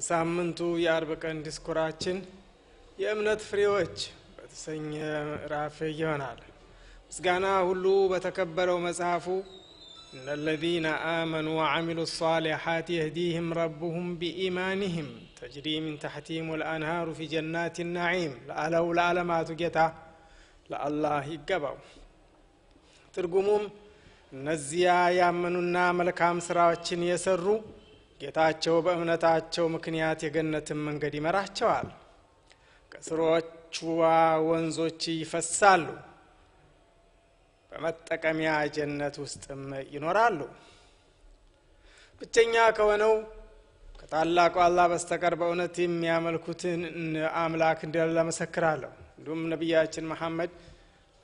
የሳምንቱ የአርብ ቀን ዲስኩራችን የእምነት ፍሬዎች በተሰኘ ምዕራፍ ይሆናል። ምስጋና ሁሉ በተከበረው መጽሐፉ إن الذين آمنوا وعملوا الصالحات يهديهم ربهم بإيمانهم تجري من تحتهم الأنهار في جنات النعيم لأله لعلمات جتا لالله يقبوا ترجمهم እነዚያ ያመኑና መልካም ስራዎችን የሰሩ ጌታቸው በእምነታቸው ምክንያት የገነትን መንገድ ይመራቸዋል። ከስሮቿ ወንዞች ይፈሳሉ፣ በመጠቀሚያ ጀነት ውስጥም ይኖራሉ። ብቸኛ ከሆነው ከታላቁ አላ በስተቀር በእውነት የሚያመልኩትን አምላክ እንደለ መሰክራለሁ። እንዲሁም ነቢያችን መሐመድ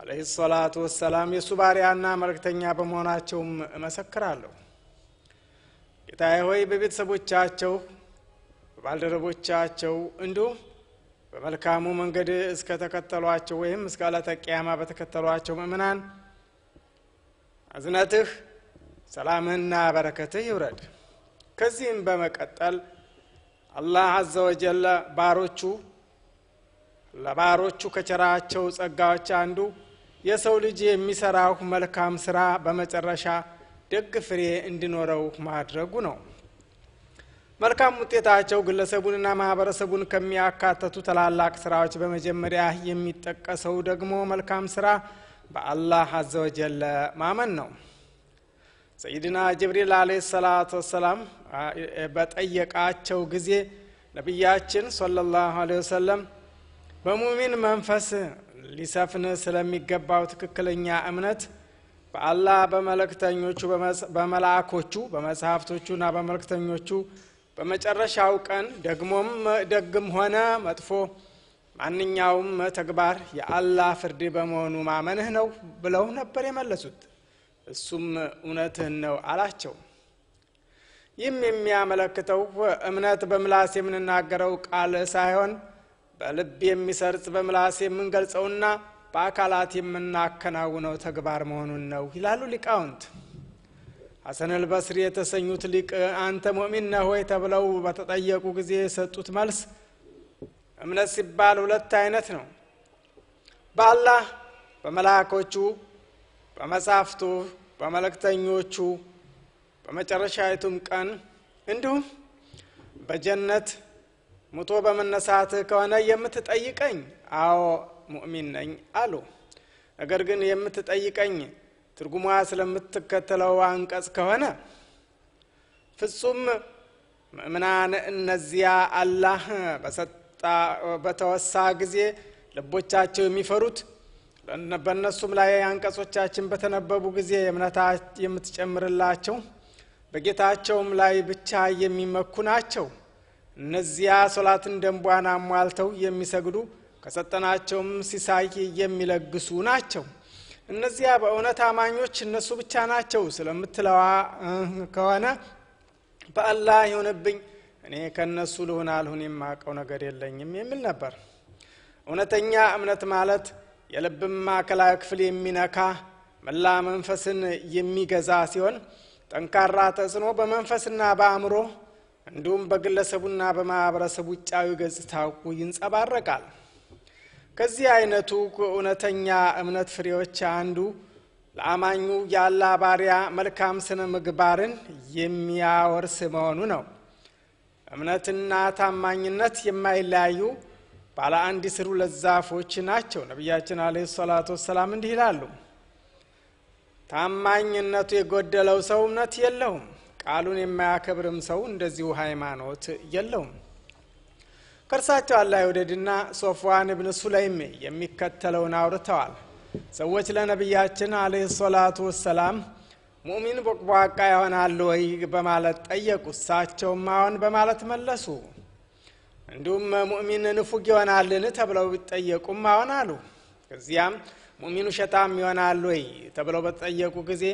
አለህ ሰላቱ ወሰላም የእሱ ባሪያና መልእክተኛ በመሆናቸውም እመሰክራለሁ። ጌታዬ ሆይ በቤተሰቦቻቸው በባልደረቦቻቸው እንዲሁም በመልካሙ መንገድ እስከ ተከተሏቸው ወይም እስከ አላተ ቅያማ በተከተሏቸው ምእምናን አዝነትህ ሰላምህና በረከትህ ይውረድ ከዚህም በመቀጠል አላህ አዘ ወጀለ ባሮቹ ለባሮቹ ከቸራቸው ጸጋዎች አንዱ የሰው ልጅ የሚሰራው መልካም ስራ በመጨረሻ ደግ ፍሬ እንዲኖረው ማድረጉ ነው። መልካም ውጤታቸው ግለሰቡንና ማህበረሰቡን ከሚያካተቱ ታላላቅ ስራዎች በመጀመሪያ የሚጠቀሰው ደግሞ መልካም ስራ በአላህ አዘወጀለ ማመን ነው። ሰይድና ጅብሪል አለ ሰላት ወሰላም በጠየቃቸው ጊዜ ነቢያችን ሰለላሁ አለይሂ ወሰለም በሙሚን መንፈስ ሊሰፍን ስለሚገባው ትክክለኛ እምነት በአላህ በመልእክተኞቹ በመላእኮቹ በመጽሐፍቶቹና በመልእክተኞቹ በመጨረሻው ቀን ደግሞም ደግም ሆነ መጥፎ ማንኛውም ተግባር የአላህ ፍርድ በመሆኑ ማመንህ ነው ብለው ነበር የመለሱት እሱም እውነትህን ነው አላቸው ይህም የሚያመለክተው እምነት በምላስ የምንናገረው ቃል ሳይሆን በልብ የሚሰርጽ በምላስ የምንገልጸውና በአካላት የምናከናውነው ተግባር መሆኑን ነው ይላሉ ሊቃውንት። ሐሰነል በስሪ የተሰኙት ሊቅ አንተ ሙእሚን ነህ ወይ ተብለው በተጠየቁ ጊዜ የሰጡት መልስ እምነት ሲባል ሁለት አይነት ነው፣ በአላህ በመላእኮቹ፣ በመጻሕፍቱ፣ በመልእክተኞቹ፣ በመጨረሻዊቱም ቀን እንዲሁም በጀነት ሙቶ በመነሳት ከሆነ የምትጠይቀኝ አዎ ሙእሚን ነኝ አሉ ነገር ግን የምትጠይቀኝ ትርጉሟ ስለምትከተለው አንቀጽ ከሆነ ፍጹም ምእምናን እነዚያ አላህ በተወሳ ጊዜ ልቦቻቸው የሚፈሩት በእነሱም ላይ አንቀጾቻችን በተነበቡ ጊዜ እምነታ የምትጨምርላቸው በጌታቸውም ላይ ብቻ የሚመኩ ናቸው እነዚያ ሶላትን ደንቧን አሟልተው የሚሰግዱ ከሰጠናቸውም ሲሳይ የሚለግሱ ናቸው እነዚያ በእውነት አማኞች እነሱ ብቻ ናቸው ስለምትለዋ ከሆነ በአላህ ይሆንብኝ እኔ ከእነሱ ልሁን አልሁን የማቀው ነገር የለኝም የሚል ነበር እውነተኛ እምነት ማለት የልብም ማዕከላዊ ክፍል የሚነካ መላ መንፈስን የሚገዛ ሲሆን ጠንካራ ተጽዕኖ በመንፈስና በአእምሮ እንዲሁም በግለሰቡና በማኅበረሰቡ ውጫዊ ገጽታው ይንጸባረቃል ከዚህ አይነቱ እውነተኛ እምነት ፍሬዎች አንዱ ለአማኙ ያለ ባሪያ መልካም ስነ ምግባርን የሚያወርስ መሆኑ ነው። እምነትና ታማኝነት የማይለያዩ ባለ አንድ ስሩ ለዛፎች ናቸው። ነቢያችን አለይሂ ሰላቱ ወሰላም እንዲህ ይላሉ፣ ታማኝነቱ የጎደለው ሰው እምነት የለውም፣ ቃሉን የማያከብርም ሰው እንደዚሁ ሃይማኖት የለውም። ከእርሳቸው አላይውደድና ሶፍዋን እብን ሱለይም የሚከተለውን አውርተዋል። ሰዎች ለነቢያችን አለ ሰላቱ ወሰላም ሙእሚን ቦቅቧቃ ይሆናሉ ወይ በማለት ጠየቁ። እሳቸውም ማሆን በማለት መለሱ። እንዲሁም ሙእሚን ንፉግ ይሆናልን ተብለው ቢጠየቁም አዎን አሉ። ከዚያም ሙእሚኑ ሸጣም ይሆናሉ ወይ ተብለው በተጠየቁ ጊዜ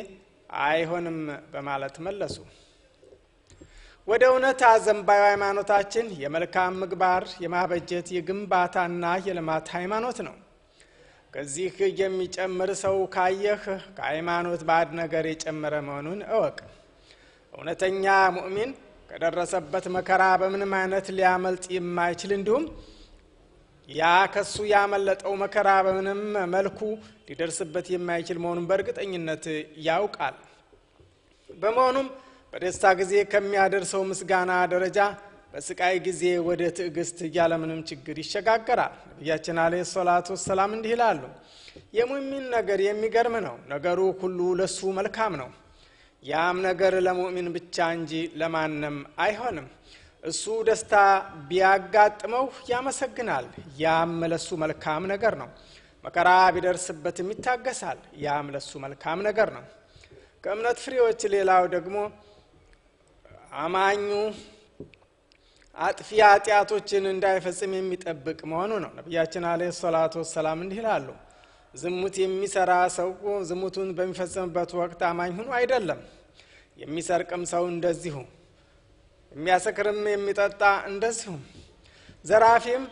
አይሆንም በማለት መለሱ። ወደ እውነት አዘንባ ሃይማኖታችን የመልካም ምግባር የማበጀት የግንባታና የልማት ሃይማኖት ነው። ከዚህ የሚጨምር ሰው ካየህ ከሃይማኖት ባድ ነገር የጨመረ መሆኑን እወቅ። እውነተኛ ሙእሚን ከደረሰበት መከራ በምንም አይነት ሊያመልጥ የማይችል እንዲሁም ያ ከሱ ያመለጠው መከራ በምንም መልኩ ሊደርስበት የማይችል መሆኑን በእርግጠኝነት ያውቃል። በመሆኑም በደስታ ጊዜ ከሚያደርሰው ምስጋና ደረጃ በስቃይ ጊዜ ወደ ትዕግስት እያለምንም ችግር ይሸጋገራል። ነቢያችን አለ ሰላቱ ወሰላም እንዲህ ይላሉ፣ የሙሚን ነገር የሚገርም ነው። ነገሩ ሁሉ ለሱ መልካም ነው። ያም ነገር ለሙእሚን ብቻ እንጂ ለማንም አይሆንም። እሱ ደስታ ቢያጋጥመው ያመሰግናል፣ ያም ለሱ መልካም ነገር ነው። መከራ ቢደርስበትም ይታገሳል፣ ያም ለሱ መልካም ነገር ነው። ከእምነት ፍሬዎች ሌላው ደግሞ አማኙ አጥፊ ኃጢአቶችን እንዳይፈጽም የሚጠብቅ መሆኑ ነው። ነቢያችን አለ ሰላቱ ወሰላም እንዲህ ይላሉ፣ ዝሙት የሚሰራ ሰው ዝሙቱን በሚፈጽምበት ወቅት አማኝ ሁኑ አይደለም። የሚሰርቅም ሰው እንደዚሁ፣ የሚያሰክርም የሚጠጣ እንደዚሁ፣ ዘራፊም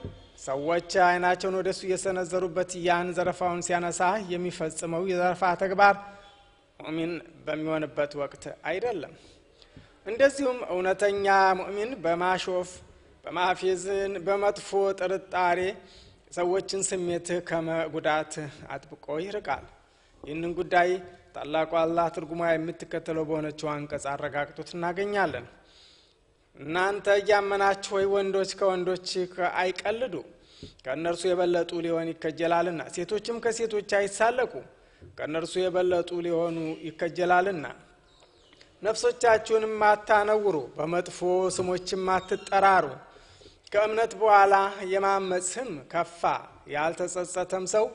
ሰዎች አይናቸውን ወደሱ እየሰነዘሩበት ያን ዘረፋውን ሲያነሳ የሚፈጽመው የዘረፋ ተግባር ሙሚን በሚሆንበት ወቅት አይደለም። እንደዚሁም እውነተኛ ሙእሚን በማሾፍ በማፌዝን በመጥፎ ጥርጣሬ ሰዎችን ስሜት ከመጉዳት አጥብቆ ይርቃል። ይህንን ጉዳይ ታላቁ አላህ ትርጉማ የምትከተለው በሆነችው አንቀጽ አረጋግጦት እናገኛለን። እናንተ እያመናችሁ ወይ ወንዶች ከወንዶች አይቀልዱ፣ ከእነርሱ የበለጡ ሊሆን ይከጀላልና፣ ሴቶችም ከሴቶች አይሳለቁ፣ ከእነርሱ የበለጡ ሊሆኑ ይከጀላልና ነፍሶቻችሁንም አታነውሩ፣ በመጥፎ ስሞችም አትጠራሩ። ከእምነት በኋላ የማመፅ ስም ከፋ። ያልተጸጸተም ሰው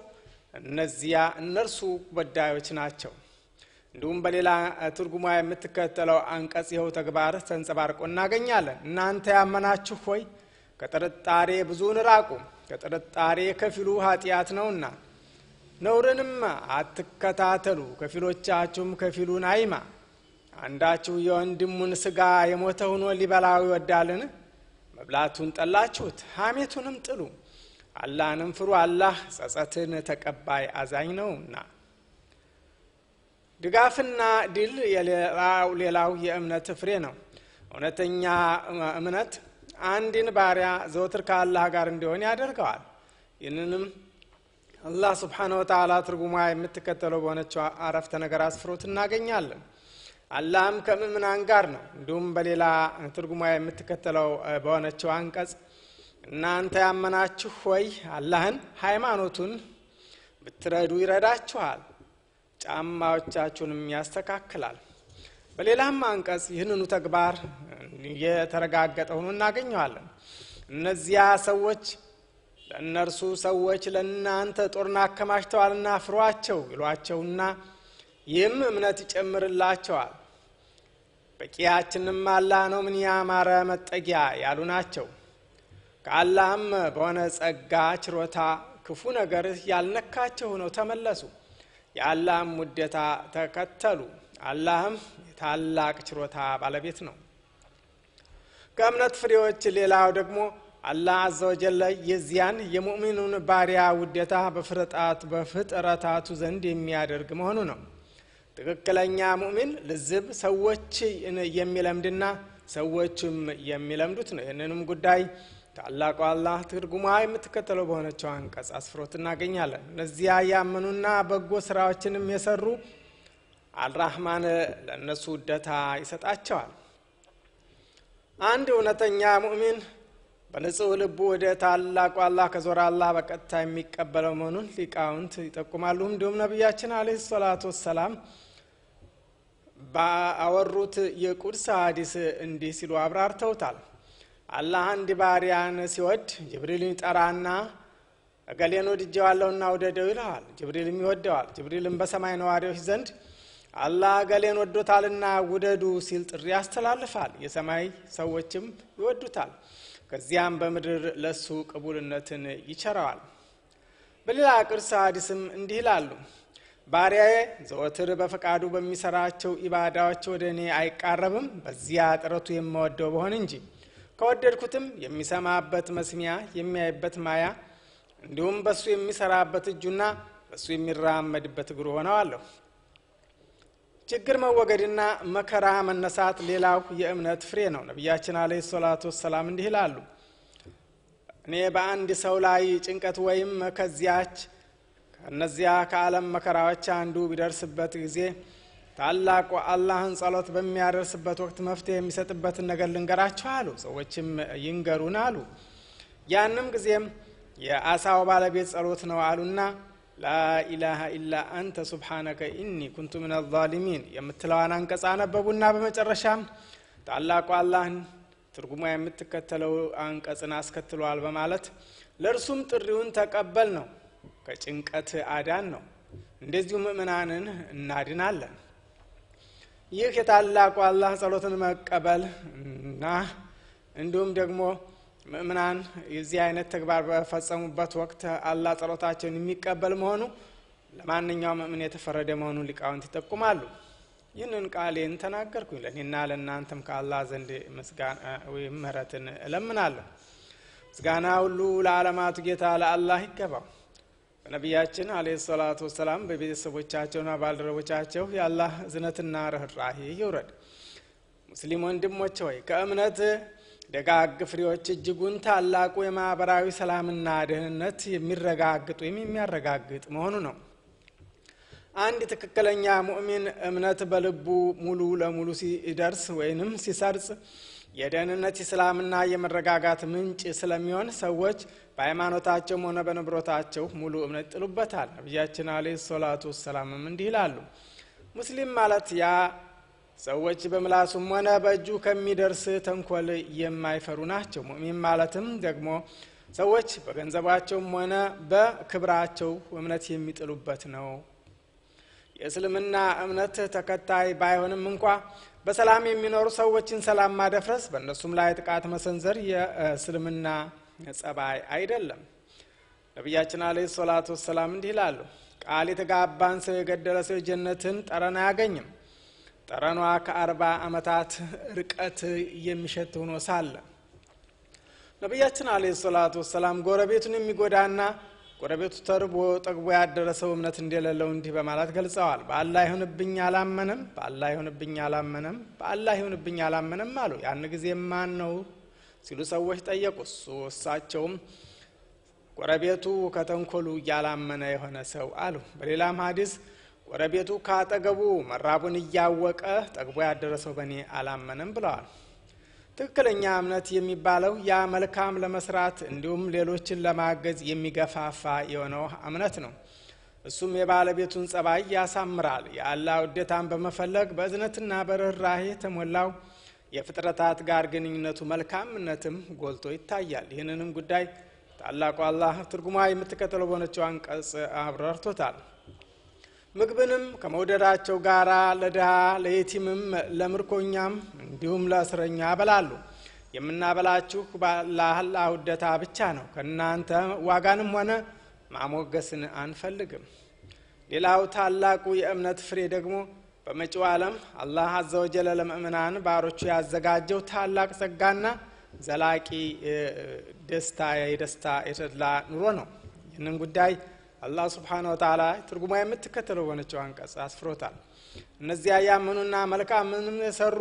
እነዚያ እነርሱ በዳዮች ናቸው። እንዲሁም በሌላ ትርጉሟ የምትከተለው አንቀጽ ይኸው ተግባር ተንጸባርቆ እናገኛለን። እናንተ ያመናችሁ ሆይ ከጥርጣሬ ብዙውን ራቁ፣ ከጥርጣሬ ከፊሉ ኃጢአት ነውና። ነውርንም አትከታተሉ፣ ከፊሎቻችሁም ከፊሉን አይማ አንዳችሁ የወንድሙን ስጋ የሞተ ሆኖ ሊበላው ይወዳልን? መብላቱን ጠላችሁት፣ ሐሜቱንም ጥሉ። አላህንም ፍሩ፣ አላህ ጸጸትን ተቀባይ አዛኝ ነውና። ድጋፍና ድል ሌላው የእምነት ፍሬ ነው። እውነተኛ እምነት አንድን ባሪያ ዘወትር ከአላህ ጋር እንዲሆን ያደርገዋል። ይህንንም አላህ ስብሓነ ወተዓላ ትርጉሟ የምትከተለው በሆነችው አረፍተ ነገር አስፍሮት እናገኛለን። አላህም ከምእምናን ጋር ነው እንዲሁም በሌላ ትርጉማ የምትከተለው በሆነችው አንቀጽ እናንተ ያመናችሁ ሆይ አላህን ሃይማኖቱን ብትረዱ ይረዳችኋል ጫማዎቻችሁንም ያስተካክላል በሌላም አንቀጽ ይህንኑ ተግባር እየተረጋገጠ ሆኖ እናገኘዋለን እነዚያ ሰዎች ለእነርሱ ሰዎች ለእናንተ ጦርና አከማችተዋልና ፍሯቸው ይሏቸውና ይህም እምነት ይጨምርላቸዋል። በቂያችንም አላህ ነው፣ ምን ያማረ መጠጊያ ያሉ ናቸው። ከአላህም በሆነ ጸጋ፣ ችሮታ ክፉ ነገር ያልነካቸው ሆነው ተመለሱ። የአላህም ውዴታ ተከተሉ። አላህም የታላቅ ችሮታ ባለቤት ነው። ከእምነት ፍሬዎች ሌላው ደግሞ አላህ አዘወጀለ የዚያን የሙእሚኑን ባሪያ ውዴታ በፍጥረታቱ ዘንድ የሚያደርግ መሆኑ ነው። ትክክለኛ ሙእሚን ልዝብ ሰዎች የሚለምድና ሰዎችም የሚለምዱት ነው ይህንንም ጉዳይ ታላቁ አላህ ትርጉማ የምትከተለው በሆነችው አንቀጽ አስፍሮት እናገኛለን እነዚያ ያመኑና በጎ ስራዎችንም የሰሩ አልራህማን ለእነሱ ውደታ ይሰጣቸዋል አንድ እውነተኛ ሙእሚን በንጹህ ልቡ ወደ ታላቁ አላህ ከዞረ አላህ በቀጥታ የሚቀበለው መሆኑን ሊቃውንት ይጠቁማሉ እንዲሁም ነቢያችን አለህ ሰላቱ ወሰላም ባወሩት የቁድስ ሐዲስ እንዲህ ሲሉ አብራርተውታል። አላህ አንድ ባሪያን ሲወድ ጅብሪልን ይጠራና እገሌን ወድጀዋለሁና ውደደው ይለዋል። ጅብሪልም ይወደዋል። ጅብሪልም በሰማይ ነዋሪዎች ዘንድ አላህ እገሌን ወዶታልና ውደዱ ሲል ጥሪ ያስተላልፋል። የሰማይ ሰዎችም ይወዱታል። ከዚያም በምድር ለሱ ቅቡልነትን ይቸረዋል። በሌላ ቅርስ ሐዲስም እንዲህ ይላሉ ባሪያዬ ዘወትር በፈቃዱ በሚሰራቸው ኢባዳዎች ወደ እኔ አይቃረብም በዚያ ጥረቱ የምወደው በሆን እንጂ ከወደድኩትም የሚሰማበት መስሚያ የሚያይበት ማያ እንዲሁም በሱ የሚሰራበት እጁና በሱ የሚራመድበት እግሩ ሆነዋለሁ ችግር መወገድና መከራ መነሳት ሌላው የእምነት ፍሬ ነው ነቢያችን አለ ሰላቱ ወሰላም እንዲህ ይላሉ እኔ በአንድ ሰው ላይ ጭንቀት ወይም ከዚያች ከእነዚያ ከዓለም መከራዎች አንዱ ቢደርስበት ጊዜ ታላቁ አላህን ጸሎት በሚያደርስበት ወቅት መፍትሄ የሚሰጥበትን ነገር ልንገራቸው አሉ። ሰዎችም ይንገሩን አሉ። ያንም ጊዜም የአሳው ባለቤት ጸሎት ነው አሉና ላኢላሃ ኢላ አንተ ሱብሓነከ ኢኒ ኩንቱ ምን ዛሊሚን የምትለዋን አንቀጽ አነበቡና በመጨረሻም ታላቁ አላህን ትርጉሟ የምትከተለው አንቀጽን አስከትሏል በማለት ለእርሱም ጥሪውን ተቀበል ነው ከጭንቀት አዳን ነው። እንደዚሁ ምእምናንን እናድናለን። ይህ የታላቁ አላህ ጸሎትን መቀበል እና እንዲሁም ደግሞ ምእምናን የዚህ አይነት ተግባር በፈጸሙበት ወቅት አላህ ጸሎታቸውን የሚቀበል መሆኑ ለማንኛውም ምእምን የተፈረደ መሆኑን ሊቃውንት ይጠቁማሉ። ይህንን ቃሌን ተናገርኩኝ ለእኔና ለእናንተም ከአላህ ዘንድ ምሕረትን እለምናለሁ። ምስጋና ሁሉ ለዓለማቱ ጌታ ለአላህ ይገባው። ነቢያችን አለህ ሰላቱ ወሰላም በቤተሰቦቻቸውና ባልደረቦቻቸው የአላህ እዝነትና ርኅራሄ ይውረድ። ሙስሊም ወንድሞች ሆይ ከእምነት ደጋግ ፍሬዎች እጅጉን ታላቁ የማህበራዊ ሰላምና ደህንነት የሚረጋግጥ ወይም የሚያረጋግጥ መሆኑ ነው። አንድ ትክክለኛ ሙእሚን እምነት በልቡ ሙሉ ለሙሉ ሲደርስ ወይንም ሲሰርጽ የደህንነት እስላምና የመረጋጋት ምንጭ ስለሚሆን ሰዎች በሃይማኖታቸውም ሆነ በንብረታቸው ሙሉ እምነት ይጥሉበታል ነቢያችን አለ ሰላቱ ወሰላምም እንዲህ ይላሉ ሙስሊም ማለት ያ ሰዎች በምላሱም ሆነ በእጁ ከሚደርስ ተንኮል የማይፈሩ ናቸው ሙእሚን ማለትም ደግሞ ሰዎች በገንዘባቸውም ሆነ በክብራቸው እምነት የሚጥሉበት ነው የእስልምና እምነት ተከታይ ባይሆንም እንኳ በሰላም የሚኖሩ ሰዎችን ሰላም ማደፍረስ በእነሱም ላይ ጥቃት መሰንዘር የእስልምና ጸባይ አይደለም። ነቢያችን አለይሂ ሰላቱ ወሰላም እንዲህ ይላሉ፣ ቃል የተጋባን ሰው የገደለ ሰው የጀነትን ጠረን አያገኝም። ጠረኗ ከአርባ ዓመታት ርቀት የሚሸት ሆኖ ሳለ ነቢያችን አለይሂ ሰላቱ ወሰላም ጎረቤቱን የሚጎዳና ጎረቤቱ ተርቦ ጠግቦ ያደረ ሰው እምነት እንደሌለው እንዲህ በማለት ገልጸዋል። በአላህ ይሁንብኝ አላመነም፣ በአላህ ይሁንብኝ አላመነም፣ በአላ ይሁንብኝ አላመነም አሉ። ያን ጊዜ ማን ነው ሲሉ ሰዎች ጠየቁ። እሱ እሳቸውም ጎረቤቱ ከተንኮሉ እያላመነ የሆነ ሰው አሉ። በሌላም ሀዲስ ጎረቤቱ ካጠገቡ መራቡን እያወቀ ጠግቦ ያደረሰው በእኔ አላመነም ብለዋል። ትክክለኛ እምነት የሚባለው ያ መልካም ለመስራት እንዲሁም ሌሎችን ለማገዝ የሚገፋፋ የሆነው እምነት ነው እሱም የባለቤቱን ጸባይ ያሳምራል የአላ ውዴታን በመፈለግ በእዝነትና በርኅራሄ የተሞላው የፍጥረታት ጋር ግንኙነቱ መልካምነትም ጎልቶ ይታያል ይህንንም ጉዳይ ታላቁ አላህ ትርጉሟ የምትከተለው በሆነችው አንቀጽ አብራርቶታል ምግብንም ከመውደዳቸው ጋር ለድሃ ለየቲምም ለምርኮኛም እንዲሁም ለእስረኛ በላሉ። የምናበላችሁ ለአላህ ውደታ ብቻ ነው። ከእናንተ ዋጋንም ሆነ ማሞገስን አንፈልግም። ሌላው ታላቁ የእምነት ፍሬ ደግሞ በመጪው ዓለም አላህ አዘወጀለ ለምእምናን ባሮቹ ያዘጋጀው ታላቅ ጸጋና ዘላቂ ደስታ የደስታ የተድላ ኑሮ ነው። ይህንን ጉዳይ አላህ ስብሓን ወተላ ትርጉማ የምትከተለው በሆነችው አንቀጽ አስፍሮታል እነዚያ ያመኑና ምን የሰሩ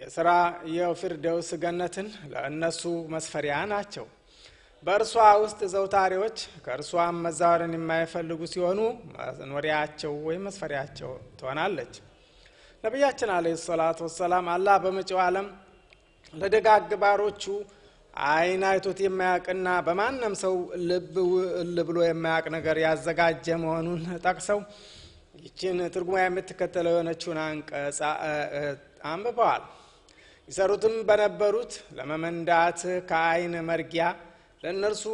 የስራ የፊርደውስ ገነትን ለእነሱ መስፈሪያ ናቸው በእርሷ ውስጥ ዘውታሪዎች ከእርሷም መዛወርን የማይፈልጉ ሲሆኑ መኖሪያቸው ወይም መስፈሪያቸው ትሆናለች ነቢያችን አለ ሰላት ወሰላም አላህ በመጪው አለም ለደጋግባሮቹ ባሮቹ አይን አይቶት የማያውቅና በማንም ሰው ልብ እል ብሎ የማያውቅ ነገር ያዘጋጀ መሆኑን ጠቅሰው ይችን ትርጉማ የምትከተለው የሆነችውን አንቀጽ አንብበዋል። ይሰሩትም በነበሩት ለመመንዳት ከአይን መርጊያ ለእነርሱ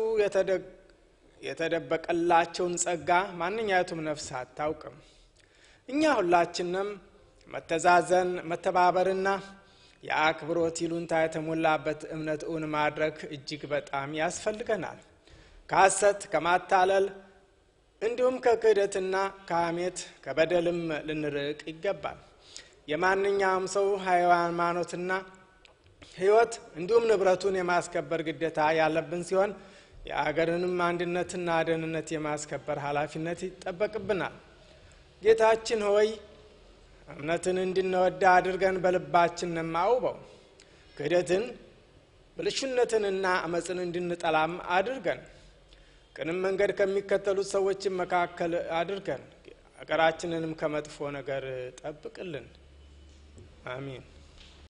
የተደበቀላቸውን ጸጋ ማንኛቱም ነፍስ አታውቅም። እኛ ሁላችንም መተዛዘን፣ መተባበርና የአክብሮት ይሉንታ የተሞላበት እምነት እውን ማድረግ እጅግ በጣም ያስፈልገናል። ከሐሰት፣ ከማታለል እንዲሁም ከክህደትና ከሐሜት ከበደልም ልንርቅ ይገባል። የማንኛውም ሰው ሃይማኖትና ሕይወት እንዲሁም ንብረቱን የማስከበር ግዴታ ያለብን ሲሆን የአገርንም አንድነትና ደህንነት የማስከበር ኃላፊነት ይጠበቅብናል። ጌታችን ሆይ እምነትን እንድንወዳ አድርገን በልባችን እንማውበው ክህደትን ብልሹነትንና አመፅን እንድንጠላም አድርገን ቅንም መንገድ ከሚከተሉት ሰዎችን መካከል አድርገን አገራችንንም ከመጥፎ ነገር ጠብቅልን አሚን